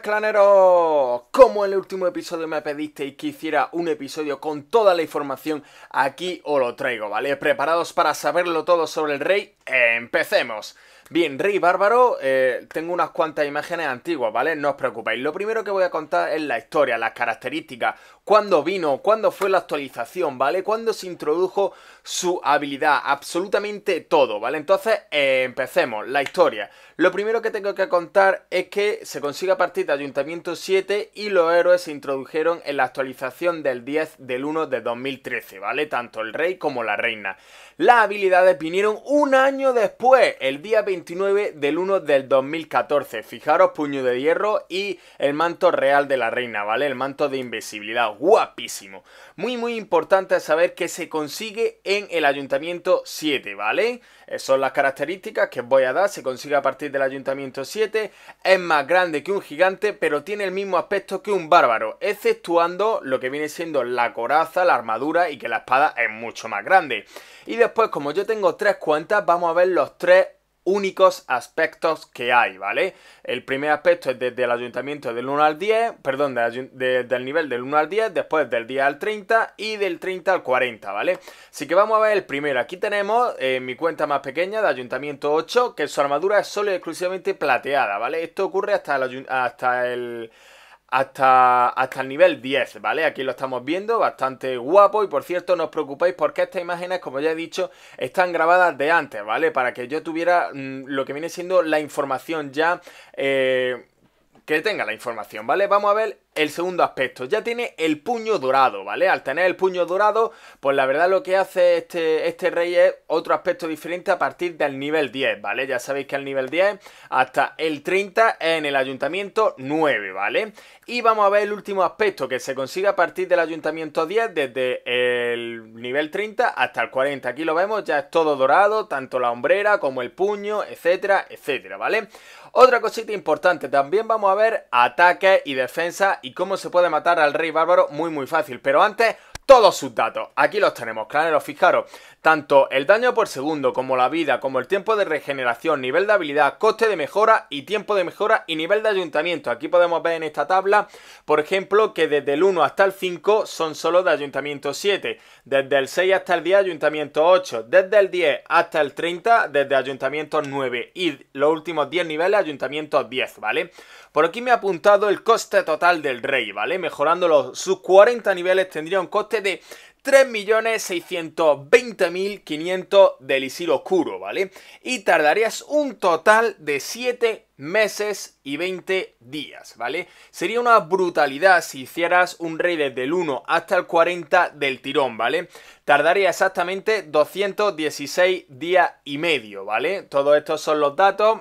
clanero como en el último episodio me pedisteis que hiciera un episodio con toda la información, aquí os lo traigo, ¿vale? ¿Preparados para saberlo todo sobre el rey? ¡Empecemos! Bien, Rey Bárbaro, eh, tengo unas cuantas imágenes antiguas, ¿vale? No os preocupéis. Lo primero que voy a contar es la historia, las características, cuándo vino, cuándo fue la actualización, ¿vale? Cuándo se introdujo su habilidad, absolutamente todo, ¿vale? Entonces, eh, empecemos, la historia. Lo primero que tengo que contar es que se consigue a partir de Ayuntamiento 7 y los héroes se introdujeron en la actualización del 10 del 1 de 2013, ¿vale? Tanto el rey como la reina. Las habilidades vinieron un año después, el día 20 del 1 del 2014. Fijaros, puño de hierro y el manto real de la reina, ¿vale? El manto de invisibilidad, guapísimo. Muy, muy importante saber que se consigue en el Ayuntamiento 7, ¿vale? Eh, son las características que voy a dar, se consigue a partir del Ayuntamiento 7. Es más grande que un gigante, pero tiene el mismo aspecto que un bárbaro, exceptuando lo que viene siendo la coraza, la armadura y que la espada es mucho más grande. Y después, como yo tengo tres cuentas, vamos a ver los tres únicos aspectos que hay, ¿vale? El primer aspecto es desde el ayuntamiento del 1 al 10, perdón, desde el del nivel del 1 al 10, después del 10 al 30 y del 30 al 40, ¿vale? Así que vamos a ver el primero. Aquí tenemos eh, mi cuenta más pequeña de ayuntamiento 8, que su armadura es solo y exclusivamente plateada, ¿vale? Esto ocurre hasta Hasta el hasta, el nivel 10, ¿vale? Aquí lo estamos viendo, bastante guapo y por cierto no os preocupéis porque estas imágenes, como ya he dicho, están grabadas de antes, ¿vale? Para que yo tuviera mm, lo que viene siendo la información ya... Eh, que tenga la información, ¿vale? Vamos a ver el segundo aspecto. Ya tiene el puño dorado, ¿vale? Al tener el puño dorado, pues la verdad lo que hace este, este rey es otro aspecto diferente a partir del nivel 10, ¿vale? Ya sabéis que al nivel 10 hasta el 30 en el ayuntamiento 9, ¿vale? Y vamos a ver el último aspecto que se consigue a partir del ayuntamiento 10 desde el nivel 30 hasta el 40. Aquí lo vemos, ya es todo dorado, tanto la hombrera como el puño, etcétera, etcétera, ¿vale? Otra cosita importante, también vamos a ver ataque y defensa y cómo se puede matar al rey bárbaro muy muy fácil. Pero antes todos sus datos. Aquí los tenemos, claro, fijaros. Tanto el daño por segundo, como la vida, como el tiempo de regeneración, nivel de habilidad, coste de mejora y tiempo de mejora y nivel de ayuntamiento. Aquí podemos ver en esta tabla, por ejemplo, que desde el 1 hasta el 5 son solo de ayuntamiento 7. Desde el 6 hasta el 10, ayuntamiento 8. Desde el 10 hasta el 30, desde ayuntamiento 9. Y los últimos 10 niveles, ayuntamiento 10, ¿vale? Por aquí me ha apuntado el coste total del rey, ¿vale? Mejorando sus 40 niveles tendría un coste de 3.620.500 del Isir Oscuro, ¿vale? Y tardarías un total de 7 meses y 20 días, ¿vale? Sería una brutalidad si hicieras un rey desde el 1 hasta el 40 del tirón, ¿vale? Tardaría exactamente 216 días y medio, ¿vale? Todos estos son los datos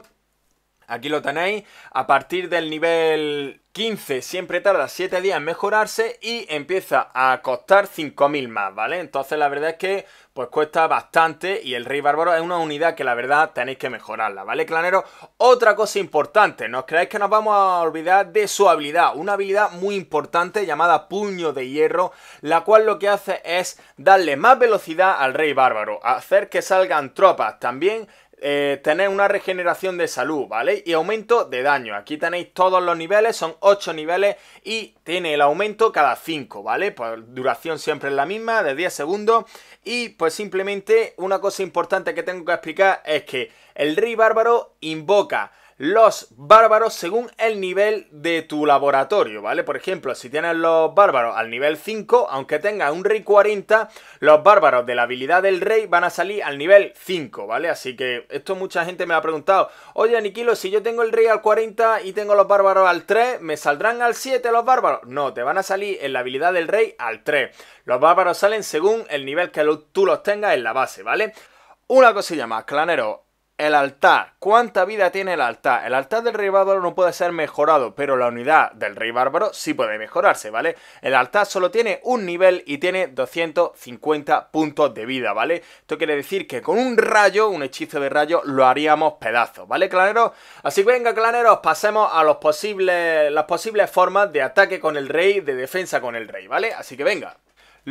Aquí lo tenéis. A partir del nivel 15 siempre tarda 7 días en mejorarse y empieza a costar 5.000 más, ¿vale? Entonces la verdad es que pues cuesta bastante y el Rey Bárbaro es una unidad que la verdad tenéis que mejorarla, ¿vale, Clanero. Otra cosa importante, no creáis que nos vamos a olvidar de su habilidad, una habilidad muy importante llamada Puño de Hierro, la cual lo que hace es darle más velocidad al Rey Bárbaro, hacer que salgan tropas, también eh, tener una regeneración de salud, ¿vale? Y aumento de daño. Aquí tenéis todos los niveles, son 8 niveles y tiene el aumento cada 5, ¿vale? Pues duración siempre es la misma, de 10 segundos. Y pues simplemente una cosa importante que tengo que explicar es que el rey bárbaro invoca los bárbaros según el nivel de tu laboratorio, ¿vale? Por ejemplo, si tienes los bárbaros al nivel 5, aunque tengas un rey 40, los bárbaros de la habilidad del rey van a salir al nivel 5, ¿vale? Así que esto mucha gente me ha preguntado. Oye, Aniquilo, si yo tengo el rey al 40 y tengo los bárbaros al 3, ¿me saldrán al 7 los bárbaros? No, te van a salir en la habilidad del rey al 3. Los bárbaros salen según el nivel que tú los tengas en la base, ¿vale? Una cosilla más, clanero, el altar. ¿Cuánta vida tiene el altar? El altar del rey bárbaro no puede ser mejorado, pero la unidad del rey bárbaro sí puede mejorarse, ¿vale? El altar solo tiene un nivel y tiene 250 puntos de vida, ¿vale? Esto quiere decir que con un rayo, un hechizo de rayo, lo haríamos pedazos, ¿vale, claneros? Así que venga, claneros, pasemos a los posibles, las posibles formas de ataque con el rey, de defensa con el rey, ¿vale? Así que venga.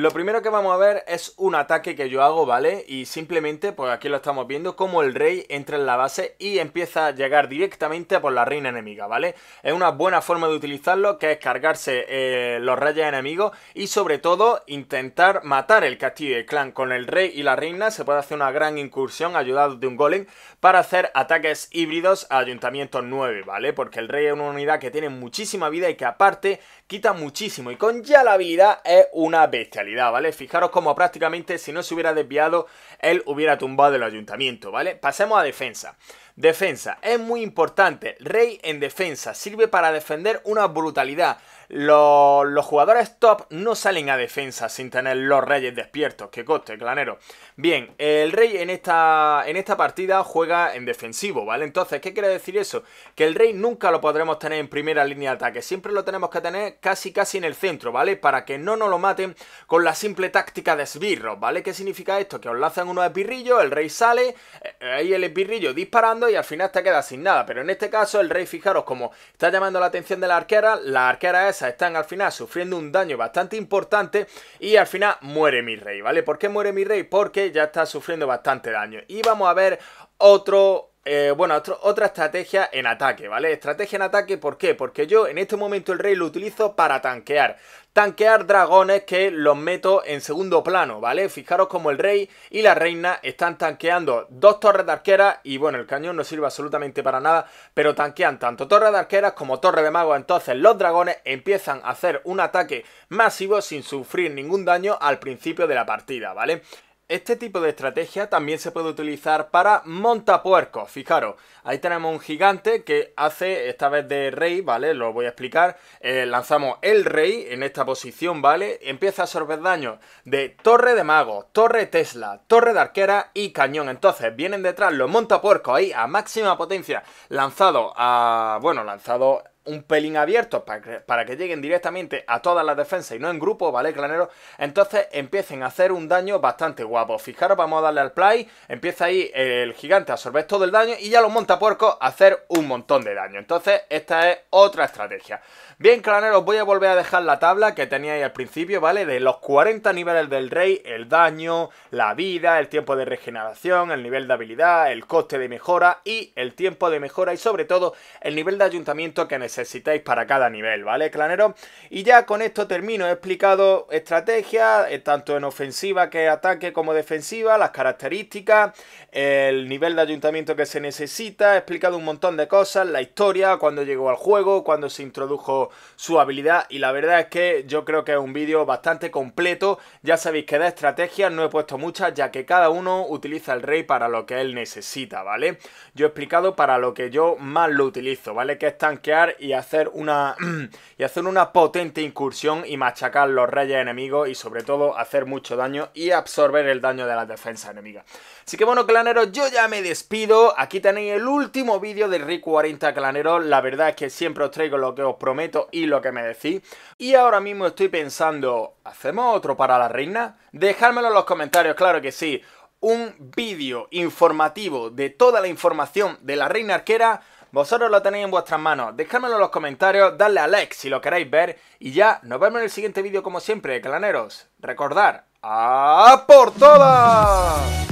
Lo primero que vamos a ver es un ataque que yo hago, ¿vale? Y simplemente, pues aquí lo estamos viendo, como el rey entra en la base y empieza a llegar directamente por la reina enemiga, ¿vale? Es una buena forma de utilizarlo, que es cargarse eh, los reyes enemigos y sobre todo intentar matar el castillo del clan. Con el rey y la reina se puede hacer una gran incursión ayudado de un golem para hacer ataques híbridos a ayuntamientos 9, ¿vale? Porque el rey es una unidad que tiene muchísima vida y que aparte quita muchísimo y con ya la vida es una bestia ¿vale? Fijaros cómo prácticamente si no se hubiera desviado, él hubiera tumbado el ayuntamiento, ¿vale? Pasemos a defensa. Defensa. Es muy importante. Rey en defensa. Sirve para defender una brutalidad. Los, jugadores top no salen a defensa sin tener los reyes despiertos. Que coste, clanero. Bien, el rey en esta, en esta partida juega en defensivo, ¿vale? Entonces, ¿qué quiere decir eso? Que el rey nunca lo podremos tener en primera línea de ataque. Siempre lo tenemos que tener casi casi en el centro, ¿vale? Para que no nos lo maten con la simple táctica de esbirros, ¿vale? ¿Qué significa esto? Que os lanzan unos espirrillos, el rey sale, eh, ahí el espirrillo disparando y al final está queda sin nada. Pero en este caso el rey, fijaros como está llamando la atención de la arquera, las arqueras esas están al final sufriendo un daño bastante importante y al final muere mi rey, ¿vale? ¿Por qué muere mi rey? Porque ya está sufriendo bastante daño. Y vamos a ver otro, eh, bueno, otra estrategia en ataque, ¿vale? Estrategia en ataque, ¿por qué? Porque yo en este momento el rey lo utilizo para tanquear tanquear dragones que los meto en segundo plano, ¿vale? Fijaros como el rey y la reina están tanqueando dos torres de arqueras y bueno, el cañón no sirve absolutamente para nada, pero tanquean tanto torres de arqueras como torre de mago entonces los dragones empiezan a hacer un ataque masivo sin sufrir ningún daño al principio de la partida, ¿vale? Este tipo de estrategia también se puede utilizar para montapuercos, fijaros, ahí tenemos un gigante que hace esta vez de rey, ¿vale? Lo voy a explicar, eh, lanzamos el rey en esta posición, ¿vale? Empieza a absorber daño de torre de mago, torre Tesla, torre de arquera y cañón, entonces vienen detrás los montapuercos ahí a máxima potencia, lanzado a... bueno, lanzado un pelín abierto para que, lleguen directamente a todas las defensas y no en grupo, ¿vale, clanero? Entonces empiecen a hacer un daño bastante guapo. Fijaros, vamos a darle al play, empieza ahí el gigante a absorber todo el daño y ya los montapuercos a hacer un montón de daño. Entonces esta es otra estrategia. Bien, os voy a volver a dejar la tabla que teníais al principio, ¿vale? De los 40 niveles del rey, el daño, la vida, el tiempo de regeneración, el nivel de habilidad, el coste de mejora y el tiempo de mejora y sobre todo el nivel de ayuntamiento que necesitáis necesitáis para cada nivel, ¿vale, clanero? Y ya con esto termino, he explicado estrategias, eh, tanto en ofensiva que ataque como defensiva, las características, el nivel de ayuntamiento que se necesita, he explicado un montón de cosas, la historia, cuando llegó al juego, cuando se introdujo su habilidad y la verdad es que yo creo que es un vídeo bastante completo, ya sabéis que de estrategias, no he puesto muchas ya que cada uno utiliza el rey para lo que él necesita, ¿vale? Yo he explicado para lo que yo más lo utilizo, ¿vale? Que es tanquear y hacer una y hacer una potente incursión y machacar los reyes enemigos y sobre todo hacer mucho daño y absorber el daño de la defensa enemiga Así que bueno, claneros, yo ya me despido. Aquí tenéis el último vídeo de Rick 40 claneros. La verdad es que siempre os traigo lo que os prometo y lo que me decís. Y ahora mismo estoy pensando, ¿hacemos otro para la reina? Dejármelo en los comentarios, claro que sí. Un vídeo informativo de toda la información de la reina arquera vosotros lo tenéis en vuestras manos. Dejadmelo en los comentarios, dadle a like si lo queréis ver. Y ya, nos vemos en el siguiente vídeo como siempre, claneros. Recordar, ¡a por todas!